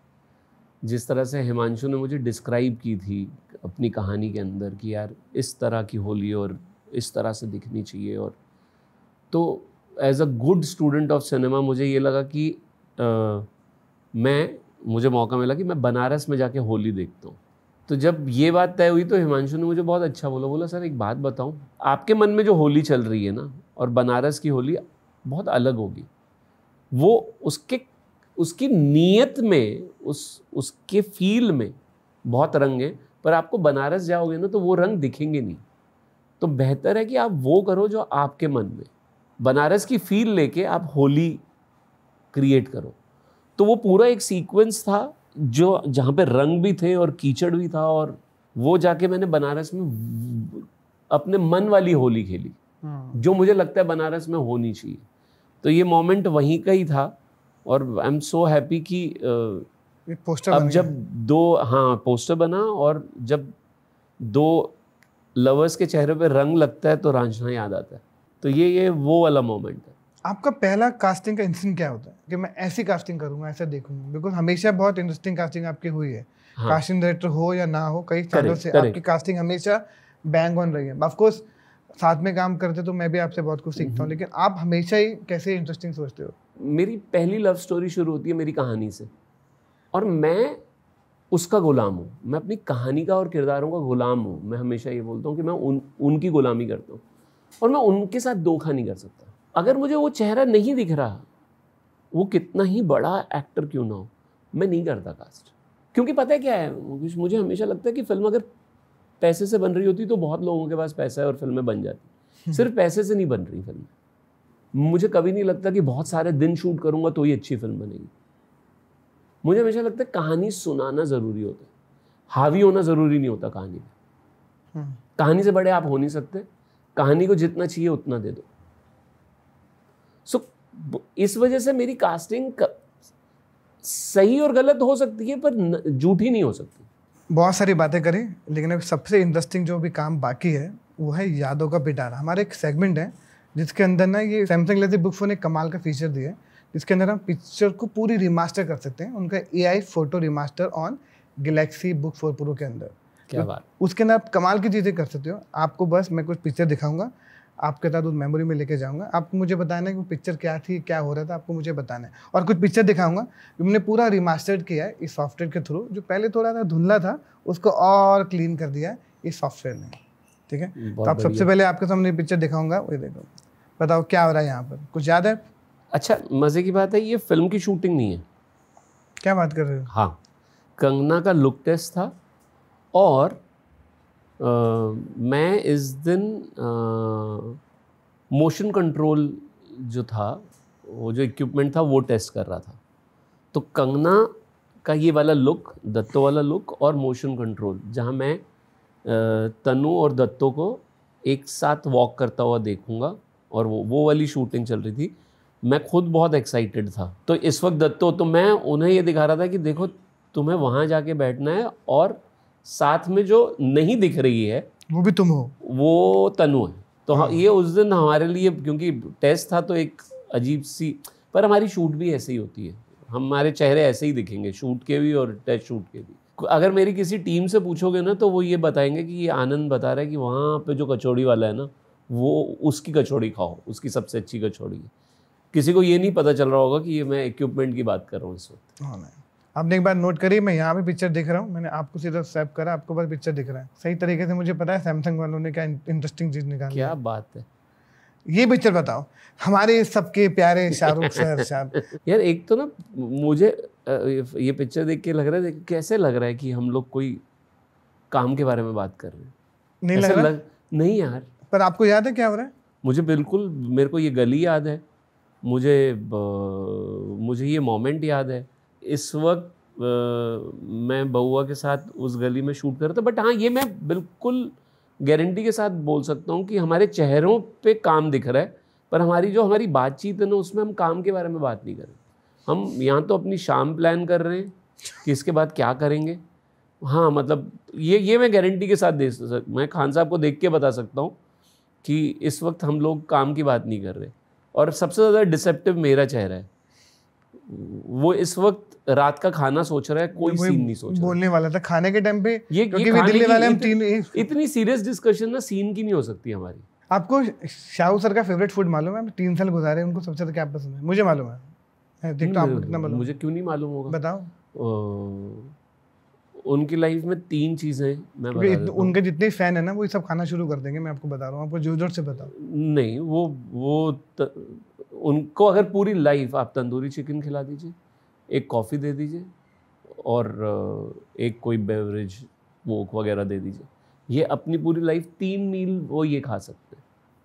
जिस तरह से हिमांशु ने मुझे डिस्क्राइब की थी अपनी कहानी के अंदर कि यार इस तरह की होली और इस तरह से दिखनी चाहिए और तो as a good student of cinema मुझे ये लगा कि आ, मैं मुझे मौका मिला कि मैं बनारस में जाके होली देखता हूँ तो जब ये बात तय हुई तो हिमांशु ने मुझे बहुत अच्छा बोला बोला सर एक बात बताऊँ आपके मन में जो होली चल रही है ना और बनारस की होली बहुत अलग होगी वो उसके उसकी नीयत में उस उसके फील में बहुत रंग है पर आपको बनारस जाओगे ना तो वो रंग दिखेंगे नहीं तो बेहतर है कि आप वो करो जो आपके मन में बनारस की फील लेके आप होली क्रिएट करो तो वो पूरा एक सीक्वेंस था जो जहाँ पे रंग भी थे और कीचड़ भी था और वो जाके मैंने बनारस में अपने मन वाली होली खेली हाँ। जो मुझे लगता है बनारस में होनी चाहिए तो ये मोमेंट वहीं का ही था और आई एम सो हैप्पी कि पोस्टर अब जब दो हाँ पोस्टर बना और जब दो लवर्स के चेहरे पे रंग लगता है तो रांझना याद आता है तो ये ये वो वाला मोमेंट है आपका पहला कास्टिंग का इंसिडेंट क्या होता है कि मैं ऐसी कास्टिंग करूंगा ऐसा देखूंगा बिकॉज हमेशा बहुत इंटरेस्टिंग कास्टिंग आपकी हुई है हाँ. कास्टिंग डायरेक्टर हो या ना हो कई चैनल से करेक. आपकी कास्टिंग हमेशा बैंग ऑन रही है ऑफकोर्स साथ में काम करते तो मैं भी आपसे बहुत कुछ सीखता हूँ लेकिन आप हमेशा ही कैसे इंटरेस्टिंग सोचते हो मेरी पहली लव स्टोरी शुरू होती है मेरी कहानी से और मैं उसका गुलाम हूँ मैं अपनी कहानी का और किरदारों का गुलाम हूँ मैं हमेशा ये बोलता हूँ कि मैं उन उनकी गुलामी करता हूँ और मैं उनके साथ धोखा नहीं कर सकता अगर मुझे वो चेहरा नहीं दिख रहा वो कितना ही बड़ा एक्टर क्यों ना हो मैं नहीं करता कास्ट क्योंकि पता है क्या है मुझे हमेशा लगता है कि फिल्म अगर पैसे से बन रही होती तो बहुत लोगों के पास पैसा है और फिल्में बन जाती हम्म। सिर्फ पैसे से नहीं बन रही फिल्में मुझे कभी नहीं लगता कि बहुत सारे दिन शूट करूंगा तो ही अच्छी फिल्म बनेगी मुझे हमेशा लगता है कहानी सुनाना ज़रूरी होता है हावी होना ज़रूरी नहीं होता कहानी में हम्म। कहानी से बड़े आप हो नहीं सकते कहानी को जितना चाहिए उतना दे दो सो so, इस वजह से मेरी कास्टिंग सही और गलत हो सकती है पर झूठी नहीं हो सकती बहुत सारी बातें करें लेकिन अब सबसे इंटरेस्टिंग जो भी काम बाकी है वो है यादों का पिटारा हमारा एक सेगमेंट है जिसके अंदर ना ये सैमसंग गलेक्सी बुक फोन एक कमाल का फीचर दिया है जिसके अंदर हम पिक्चर को पूरी रिमास्टर कर सकते हैं उनका a photo remaster on Galaxy Book four Pro के अंदर क्या तो बात उसके अंदर आप कमाल की चीज़ें कर सकते हो आपको बस मैं कुछ पिक्चर दिखाऊंगा आपके साथ उस मेमोरी में लेके जाऊंगा आपको मुझे बताना है कि वो पिक्चर क्या थी क्या हो रहा था आपको मुझे बताना है और कुछ पिक्चर दिखाऊंगा हमने पूरा रिमास्टर्ड किया है इस सॉफ्टवेयर के थ्रू जो पहले थोड़ा सा धुंधला था उसको और क्लीन कर दिया इस सॉफ्टवेयर ने ठीक है तो आप सबसे पहले आपके सामने पिक्चर दिखाऊंगा वही देखो बताओ क्या हो रहा है यहाँ पर कुछ याद है अच्छा मज़े की बात है ये फिल्म की शूटिंग नहीं है क्या बात कर रहे हो हाँ कंगना का लुक टेस्ट था और आ, मैं इस दिन मोशन कंट्रोल जो था वो जो इक्विपमेंट था वो टेस्ट कर रहा था तो कंगना का ये वाला लुक दत्तो वाला लुक और मोशन कंट्रोल जहाँ मैं तनु और दत्तो को एक साथ वॉक करता हुआ देखूँगा और वो वो वाली शूटिंग चल रही थी मैं खुद बहुत एक्साइटेड था तो इस वक्त दत्तो तो मैं उन्हें ये दिखा रहा था कि देखो तुम्हें वहाँ जाके बैठना है और साथ में जो नहीं दिख रही है वो भी तुम हो वो तनु है तो हाँ, हाँ। ये उस दिन हमारे लिए क्योंकि टेस्ट था तो एक अजीब सी पर हमारी शूट भी ऐसे ही होती है हमारे चेहरे ऐसे ही दिखेंगे शूट के भी और टेस्ट शूट के भी अगर मेरी किसी टीम से पूछोगे ना तो वो ये बताएंगे कि ये आनंद बता रहा है कि वहाँ पे जो कचौड़ी वाला है ना वो उसकी कचौड़ी खाओ उसकी सबसे अच्छी कचौड़ी किसी को ये नहीं पता चल रहा होगा कि ये मैं इक्विपमेंट की बात कर रहा हूँ इस वक्त हाँ, आपने एक बार नोट करी मैं यहाँ भी पिक्चर दिख रहा हूँ मैंने आपको सीधा स्वैप करा आपको बस पिक्चर दिख रहा है सही तरीके से मुझे पता है सैमसंग वालों ने क्या इंटरेस्टिंग चीज़ निकाली क्या बात है ये पिक्चर बताओ हमारे सबके प्यारे शाहरुख सर शाह यार एक तो ना मुझे ये पिक्चर देख के लग रहा है कैसे लग रहा है कि हम लोग कोई काम के बारे में बात कर रहे हैं नहीं लग, लग नहीं यार पर आपको याद है क्या हो रहा है मुझे बिल्कुल मेरे को ये गली याद है मुझे मुझे ये मोमेंट याद है इस वक्त मैं बउआ के साथ उस गली में शूट कर रहा था बट हाँ ये मैं बिल्कुल गारंटी के साथ बोल सकता हूँ कि हमारे चेहरों पे काम दिख रहा है पर हमारी जो हमारी बातचीत है ना उसमें हम काम के बारे में बात नहीं कर रहे हम यहाँ तो अपनी शाम प्लान कर रहे हैं कि इसके बाद क्या करेंगे हाँ मतलब ये ये मैं गारंटी के साथ दे सकता मैं खान साहब को देख के बता सकता हूँ कि इस वक्त हम लोग काम की बात नहीं कर रहे और सबसे ज़्यादा डिसेप्टिव मेरा चेहरा है वो इस वक्त रात का खाना सोच रहा है कोई सीन नहीं सोच रहा बोलने वाला था खाने के टाइम पे ये, क्योंकि ये दिल्ली वाले हम तीन इतनी सीरियस डिस्कशन ना सीन की नहीं हो सकती हमारी आपको शाहू सर का फेवरेट फूड मालूम है तीन साल गुजारे उनको सबसे ज्यादा क्या पसंद है मुझे मालूम है देखता हूँ मुझे क्यों नहीं मालूम होगा बताओ उनकी लाइफ में तीन चीज़ें मैं बता उनके जितने फैन है ना वो ये सब खाना शुरू कर देंगे मैं आपको बता रहा हूँ आपको जोर जोर से बताओ नहीं वो वो त, उनको अगर पूरी लाइफ आप तंदूरी चिकन खिला दीजिए एक कॉफ़ी दे दीजिए और एक कोई बेवरेज वोक वगैरह दे दीजिए ये अपनी पूरी लाइफ तीन मील वो ये खा सकते हैं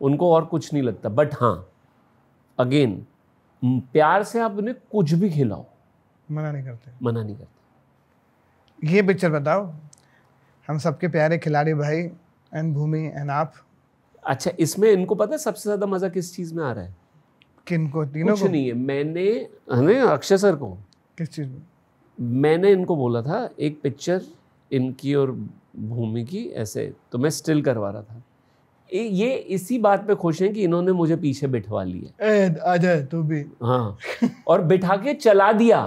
उनको और कुछ नहीं लगता बट हाँ अगेन प्यार से आप उन्हें कुछ भी खिलाओ मना नहीं करते मना नहीं करते ये पिक्चर बताओ हम सबके प्यारे खिलाड़ी भाई एंड भूमि एंड आप अच्छा इसमें इनको पता है सबसे ज्यादा मजा किस चीज में आ रहा है किन को तीनों कुछ को? नहीं है मैंने हमें अक्षय सर को किस चीज में मैंने इनको बोला था एक पिक्चर इनकी और भूमि की ऐसे तो मैं स्टिल करवा रहा था ये इसी बात पे खुश हैं कि इन्होंने मुझे पीछे बिठवा लिया आ जाए तू भी हाँ और बिठा के चला दिया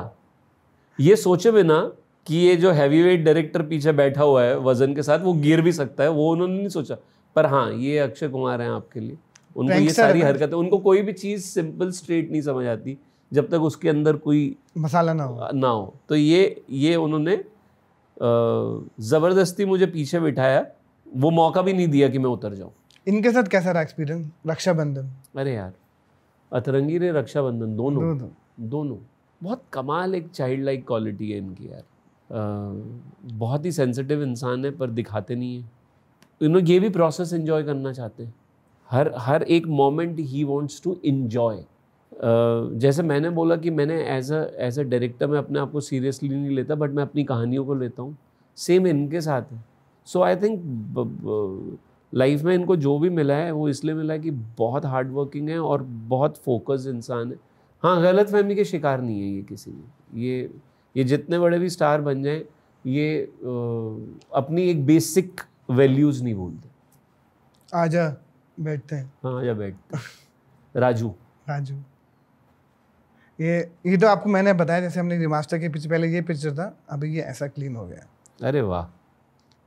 ये सोचे बिना कि ये जो हैवी वेट डायरेक्टर पीछे बैठा हुआ है वजन के साथ वो गिर भी सकता है वो उन्होंने नहीं सोचा पर हाँ ये अक्षय कुमार हैं आपके लिए उनको ये सारी है उनको कोई भी चीज़ सिंपल स्ट्रेट नहीं समझ आती जब तक उसके अंदर कोई मसाला ना हो ना हो तो ये ये उन्होंने ज़बरदस्ती मुझे पीछे बिठाया वो मौका भी नहीं दिया कि मैं उतर जाऊँ इनके साथ कैसा रहा एक्सपीरियंस रक्षाबंधन अरे यार अतरंगी रे रक्षाबंधन दोनों दोनों बहुत कमाल एक चाइल्ड लाइक क्वालिटी है इनकी यार बहुत ही सेंसिटिव इंसान है पर दिखाते नहीं है इन्हों ये भी प्रोसेस इन्जॉय करना चाहते हैं हर हर एक moment he wants to enjoy जैसे मैंने बोला कि मैंने as a as a director मैं अपने आप को सीरियसली नहीं लेता बट मैं अपनी कहानियों को लेता हूँ सेम इनके साथ है सो आई थिंक लाइफ में इनको जो भी मिला है वो इसलिए मिला है कि बहुत हार्ड वर्किंग है और बहुत फोकस इंसान है हाँ गलत फहमी के शिकार नहीं है ये किसी ने ये ये जितने बड़े भी स्टार बन जाएं ये अपनी एक बेसिक वैल्यूज़ नहीं भूलते आजा बैठते हैं हाँ आजा बैठ राजू राजू ये ये तो आपको मैंने बताया जैसे हमने रिमास्टर के पीछे पहले ये पिक्चर था अभी ये ऐसा क्लीन हो गया अरे वाह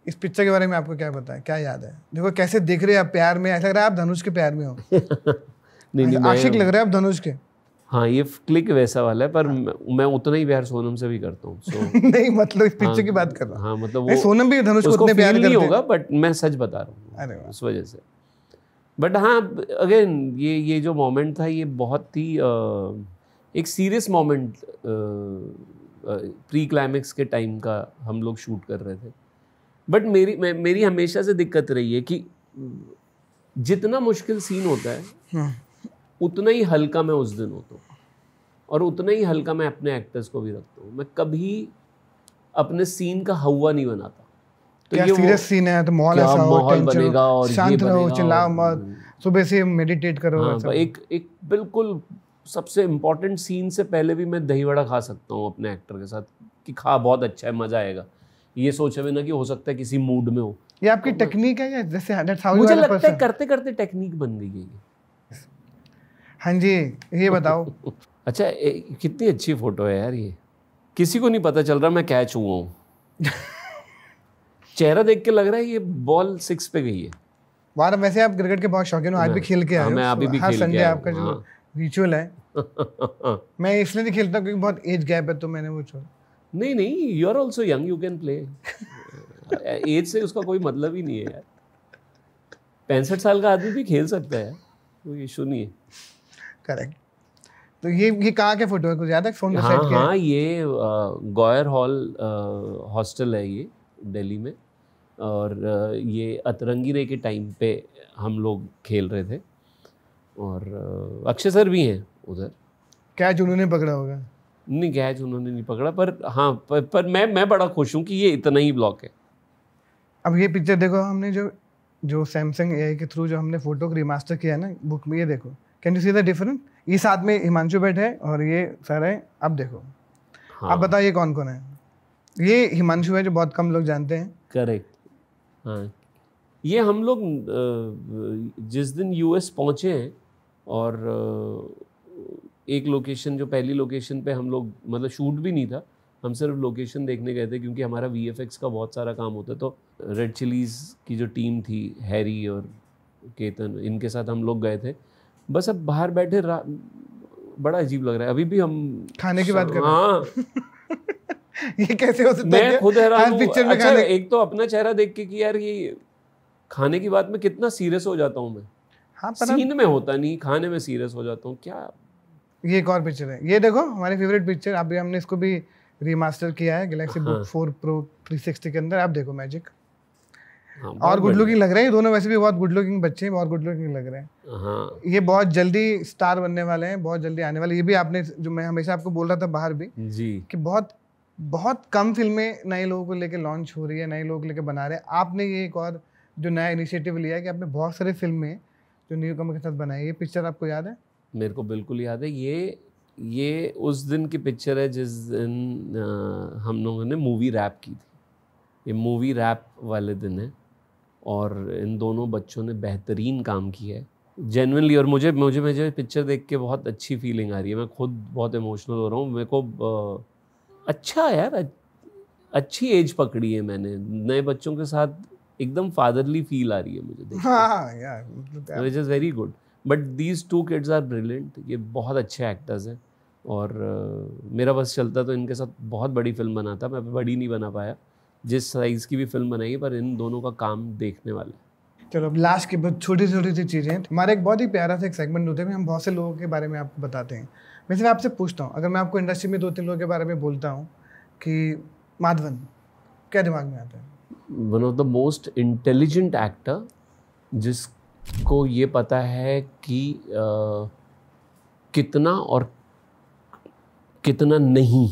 इस पिक्चर के बारे में आपको क्या पता है क्या याद है देखो कैसे देख रहे हैं आप प्यार में ऐसा लग रहा है आप धनुष के प्यार में हो नहीं, नहीं, आशिक लग रहे हैं आप धनुष के हाँ ये क्लिक वैसा वाला है पर हाँ। मैं उतना ही प्यार सोनम से भी करता हूँ so, नहीं मतलब इस पिक्चर हाँ, की बात कर रहा हूँ हाँ मतलब वो सोनम भी धनुष को उतने प्यार नहीं होगा बट मैं सच बता रहा हूँ उस वजह से बट हाँ अगेन ये ये जो मोमेंट था ये बहुत ही एक सीरियस मोमेंट प्री क्लाइमेक्स के टाइम का हम लोग शूट कर रहे थे बट मेरी मेरी हमेशा से दिक्कत रही है कि जितना मुश्किल सीन होता है हम्म। उतना ही हल्का मैं उस दिन होता हूँ और उतना ही हल्का मैं अपने एक्टर्स को भी रखता हूँ मैं कभी अपने सीन का हवा नहीं बनाता तो क्या सीरियस सीन है तो माहौल ऐसा हो बनेगा और शांत रहो चिल्लाओ मत हम्म। सुबह से मेडिटेट करो हाँ, एक एक बिल्कुल सबसे इम्पोर्टेंट सीन से पहले भी मैं दही वड़ा खा सकता हूँ अपने एक्टर के साथ कि खा बहुत अच्छा है मज़ा आएगा ये सोचे बिना कि हो सकता है किसी मूड में हो ये आपकी टेक्निक तो है या जैसे मुझे लगता है करते करते टेक्निक बन गई है हाँ जी ये बताओ अच्छा ए, कितनी अच्छी फोटो है यार ये किसी को नहीं पता चल रहा मैं कैच हुआ हूँ चेहरा देख के लग रहा है ये बॉल सिक्स पे गई है वार वैसे आप क्रिकेट के बहुत शौकीन हो आज भी हाँ, खेल के आए हाँ, मैं अभी भी खेल के आपका जो रिचुअल हाँ। है मैं इसलिए नहीं खेलता क्योंकि बहुत एज गैप है तो मैंने वो छोड़ा नहीं नहीं you are also young you can play age से उसका कोई मतलब ही नहीं है यार पैंसठ साल का आदमी भी खेल सकता है कोई इशू नहीं है करेक्ट तो ये ये कहाँ के फोटो है कुछ याद है फोन हाँ हाँ ये गोयर हॉल हॉस्टल है ये दिल्ली में और आ, ये अतरंगी रे के टाइम पे हम लोग खेल रहे थे और अक्षय सर भी हैं उधर कैच उन्होंने पकड़ा होगा नहीं कैच उन्होंने नहीं पकड़ा पर हाँ पर, पर मैं मैं बड़ा खुश हूँ कि ये इतना ही ब्लॉक है अब ये पिक्चर देखो हमने जो जो सैमसंग ए के थ्रू जो हमने फोटो रिमास्टर किया है ना बुक में ये देखो can you see the difference इस हाथ में हिमांशु बैठे हैं और ये सर है अब देखो हाँ. आप बताओ ये कौन कौन है ये हिमांशु है जो बहुत कम लोग जानते हैं करेक्ट हाँ ये हम लोग जिस दिन यूएस पहुँचे हैं और एक लोकेशन जो पहली लोकेशन पे हम लोग मतलब शूट भी नहीं था हम सिर्फ लोकेशन देखने गए थे क्योंकि हमारा वी का बहुत सारा काम होता तो रेड चिलीज़ की जो टीम थी हैरी और केतन इनके साथ हम लोग गए थे बस अब बाहर बैठे बड़ा अजीब लग रहा है अभी भी हम खाने की बात कर रहे हैं हाँ। ये कैसे हो सकता है मैं खुद हैरान पिक्चर में अच्छा, खाने। एक तो अपना चेहरा देख के कि यार ये खाने की बात में कितना सीरियस हो जाता हूँ मैं हाँ, सीन में होता नहीं खाने में सीरियस हो जाता हूँ क्या ये एक और पिक्चर है ये देखो हमारी फेवरेट पिक्चर अभी हमने इसको भी रिमास्टर किया है Galaxy Book four Pro three के अंदर आप देखो मैजिक हाँ, और गुड लुकिंग लग रहे हैं दोनों वैसे भी बहुत गुड लुकिंग बच्चे हैं बहुत गुड लुकिंग लग रहे हैं हाँ। ये बहुत जल्दी स्टार बनने वाले हैं बहुत जल्दी आने वाले ये भी आपने जो मैं हमेशा आपको बोल रहा था बाहर भी जी कि बहुत बहुत कम फिल्में नए लोगों को लेके लॉन्च हो रही है नए लोग लेके बना रहे हैं आपने ये एक और जो नया इनिशिएटिव लिया है कि आपने बहुत सारे फिल्में जो न्यू कमर के साथ बनाई ये पिक्चर आपको याद है मेरे को बिल्कुल याद है ये ये उस दिन की पिक्चर है जिस दिन हम लोगों ने मूवी रैप की थी ये मूवी रैप वाले दिन है और इन दोनों बच्चों ने बेहतरीन काम किया है जेनवनली और मुझे मुझे मुझे पिक्चर देख के बहुत अच्छी फीलिंग आ रही है मैं खुद बहुत इमोशनल हो रहा हूँ मेरे को अच्छा यार अच्छी एज पकड़ी है मैंने नए बच्चों के साथ एकदम फादरली फील आ रही है मुझे देख हाँ, हाँ, यार is very good but these two kids are brilliant ये बहुत अच्छे एक्टर्स हैं और uh, मेरा बस चलता तो इनके साथ बहुत बड़ी फिल्म बनाता मैं बड़ी नहीं बना पाया जिस साइज़ की भी फिल्म बनाएगी पर इन दोनों का काम देखने वाला है चलो अब लास्ट की बहुत छोटी छोटी सी चीज़ें हमारा एक बहुत ही प्यारा सा एक सेगमेंट होता है हम बहुत से लोगों के बारे में आपको बताते हैं वैसे मैं आपसे पूछता हूँ अगर मैं आपको इंडस्ट्री में दो तीन लोगों के बारे में बोलता हूँ कि माधवन क्या दिमाग में आता है one of the most intelligent actor जिसको ये पता है कि आ, कितना और कितना नहीं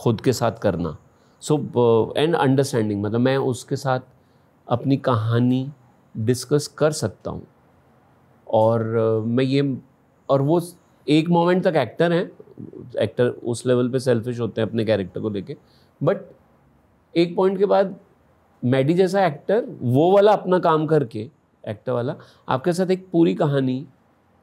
खुद के साथ करना सो एंड अंडरस्टैंडिंग मतलब मैं उसके साथ अपनी कहानी डिस्कस कर सकता हूँ और uh, मैं ये और वो एक मोमेंट तक एक्टर हैं एक्टर उस लेवल पे सेल्फिश होते हैं अपने कैरेक्टर को लेके बट एक पॉइंट के बाद मैडी जैसा एक्टर वो वाला अपना काम करके एक्टर वाला आपके साथ एक पूरी कहानी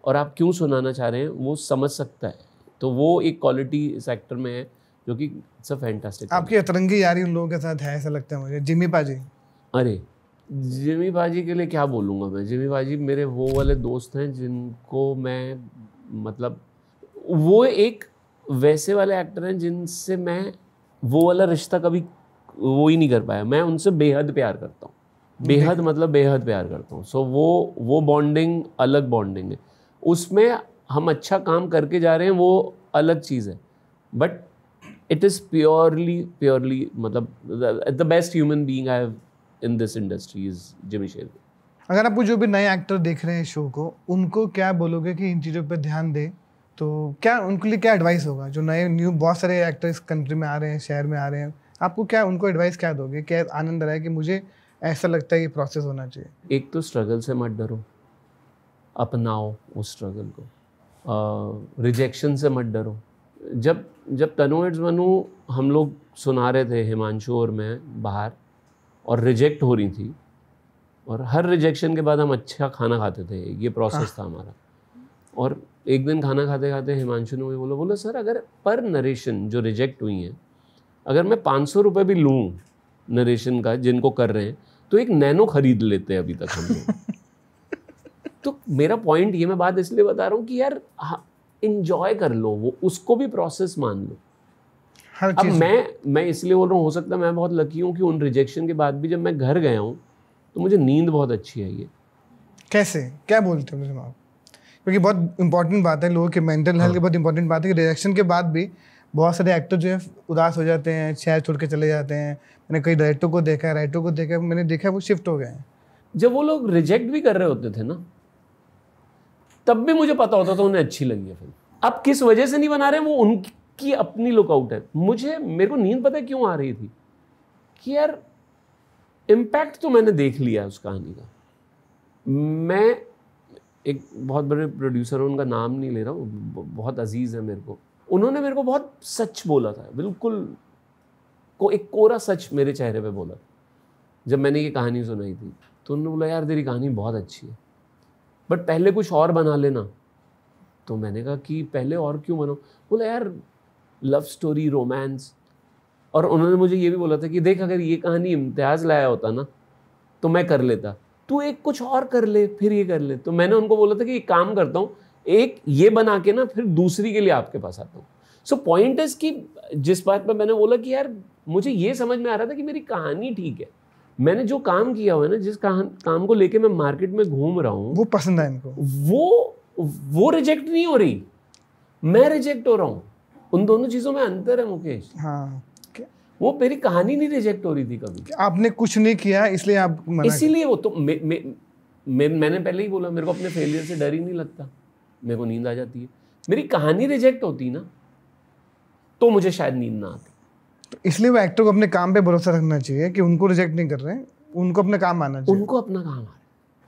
और आप क्यों सुनाना चाह रहे हैं वो समझ सकता है तो वो एक क्वालिटी इस एक्टर में है जो कि सब फैंटास्टिक आपकी अतरंगी यारी उन लोगों के साथ है ऐसा लगता है मुझे जिमी पाजी अरे जिमी पाजी के लिए क्या बोलूँगा मैं जिमी बाजी मेरे वो वाले दोस्त हैं जिनको मैं मतलब वो एक वैसे वाले एक्टर हैं जिनसे मैं वो वाला रिश्ता कभी वो ही नहीं कर पाया मैं उनसे बेहद प्यार करता हूँ बेहद मतलब बेहद प्यार करता हूँ सो so, वो वो बॉन्डिंग अलग बॉन्डिंग है उसमें हम अच्छा काम करके जा रहे हैं वो अलग चीज़ है but it is purely purely मतलब the best human being I have in this industry is Jimmy Sher अगर आप जो भी नए एक्टर देख रहे हैं शो को उनको क्या बोलोगे कि इन चीज़ों पर ध्यान दें तो क्या उनके लिए क्या एडवाइस होगा जो नए न्यू बहुत सारे एक्टर इस कंट्री में आ रहे हैं शहर में आ रहे हैं आपको क्या उनको एडवाइस क्या दोगे क्या आनंद रहा है कि मुझे ऐसा लगता है ये प्रोसेस होना चाहिए एक तो स्ट्रगल से मत डरो अपनाओ उस स्ट्रगल को रिजेक्शन से मत डरो जब जब तनो एड्स मनु हम लोग सुना रहे थे हिमांशु और मैं बाहर और रिजेक्ट हो रही थी और हर रिजेक्शन के बाद हम अच्छा खाना खाते थे ये प्रोसेस हाँ। था हमारा और एक दिन खाना खाते खाते हिमांशु ने मुझे बोला बोला सर अगर पर नरेशन जो रिजेक्ट हुई हैं अगर मैं पाँच सौ रुपये भी लूँ नरेशन का जिनको कर रहे हैं तो एक नैनो खरीद लेते हैं अभी तक हम लोग तो मेरा पॉइंट ये मैं बात इसलिए बता रहा हूँ कि यार हाँ, इंजॉय कर लो वो उसको भी प्रोसेस मान लो हर अब मैं मैं इसलिए बोल रहा हूँ हो सकता है मैं बहुत लकी हूँ कि उन रिजेक्शन के बाद भी जब मैं घर गया हूँ तो मुझे नींद बहुत अच्छी आई है कैसे क्या बोलते हो मुझे आप क्योंकि बहुत इंपॉर्टेंट बात है लोगों के मेंटल हेल्थ की बहुत इंपॉर्टेंट बात है कि रिजेक्शन के बाद भी बहुत सारे एक्टर जो है उदास हो जाते हैं शहर छोड़ के चले जाते हैं मैंने कई डायरेक्टर को देखा है राइटर को देखा है मैंने देखा है वो शिफ्ट हो गए हैं जब वो लोग रिजेक्ट भी कर रहे होते थे ना तब भी मुझे पता होता था उन्हें अच्छी लगी है फिल्म अब किस वजह से नहीं बना रहे वो उनकी अपनी लुकआउट है मुझे मेरे को नींद पता क्यों आ रही थी कि यार इम्पैक्ट तो मैंने देख लिया उस कहानी का मैं एक बहुत बड़े प्रोड्यूसर हूँ उनका नाम नहीं ले रहा हूँ बहुत अजीज़ है मेरे को उन्होंने मेरे को बहुत सच बोला था बिल्कुल को एक कोरा सच मेरे चेहरे पे बोला जब मैंने ये कहानी सुनाई थी तो उन्होंने बोला यार तेरी कहानी बहुत अच्छी है बट पहले कुछ और बना लेना तो मैंने कहा कि पहले और क्यों बनाओ बोला यार लव स्टोरी रोमांस और उन्होंने मुझे ये भी बोला था कि देख अगर ये कहानी इम्तियाज़ लाया होता ना तो मैं कर लेता तू एक कुछ और कर ले फिर ये कर ले तो मैंने उनको बोला था कि एक काम करता हूँ एक ये बना के ना फिर दूसरी के लिए आपके पास आता हूँ सो पॉइंट इज कि जिस बात पर मैंने बोला कि यार मुझे ये समझ में आ रहा था कि मेरी कहानी ठीक है मैंने जो काम किया हुआ है ना जिस काम काम को लेके मैं मार्केट में घूम रहा हूँ वो पसंद है इनको वो वो रिजेक्ट नहीं हो रही मैं रिजेक्ट हो रहा हूँ उन दोनों चीज़ों में अंतर है मुकेश हाँ वो मेरी कहानी नहीं रिजेक्ट हो रही थी कभी आपने कुछ नहीं किया इसलिए आप इसीलिए वो तो मे, मे, मे, मैंने पहले ही बोला मेरे को अपने फेलियर से डर ही नहीं लगता मेरे को नींद आ जाती है मेरी कहानी रिजेक्ट होती ना तो मुझे शायद नींद ना आती तो इसलिए वो एक्टर को अपने काम पे भरोसा रखना चाहिए कि उनको रिजेक्ट नहीं कर रहे हैं उनको अपना काम आना चाहिए उनको अपना काम आना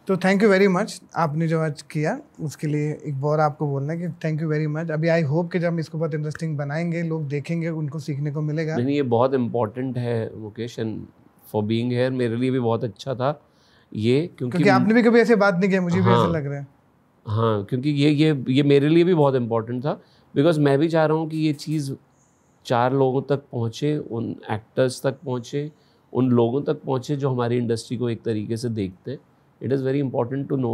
तो थैंक यू वेरी मच आपने जो आज किया उसके लिए एक बार आपको बोलना है कि थैंक यू वेरी मच अभी आई होप कि जब हम इसको बहुत इंटरेस्टिंग बनाएंगे लोग देखेंगे उनको सीखने को मिलेगा नहीं ये बहुत इम्पोर्टेंट है Mukesh and for being here मेरे लिए भी बहुत अच्छा था ये क्योंकि, क्योंकि आपने भी कभी ऐसे बात नहीं किया मुझे हाँ, भी ऐसा लग रहा है हाँ क्योंकि ये ये ये मेरे लिए भी बहुत इम्पोर्टेंट था बिकॉज मैं भी चाह रहा हूँ कि ये चीज़ चार लोगों तक पहुँचे उन एक्टर्स तक पहुँचे उन लोगों तक पहुँचे जो हमारी इंडस्ट्री को एक तरीके से देखते हैं it is very important to no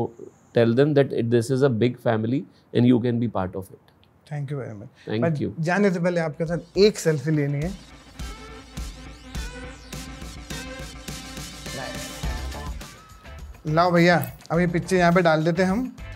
tell them that it this is a big family and you can be part of it thank you very much thank you जाने से पहले आपके साथ एक सेल्फी लेनी है लाओ भैया अभी पिक्चर यहाँ पे डाल देते हैं हम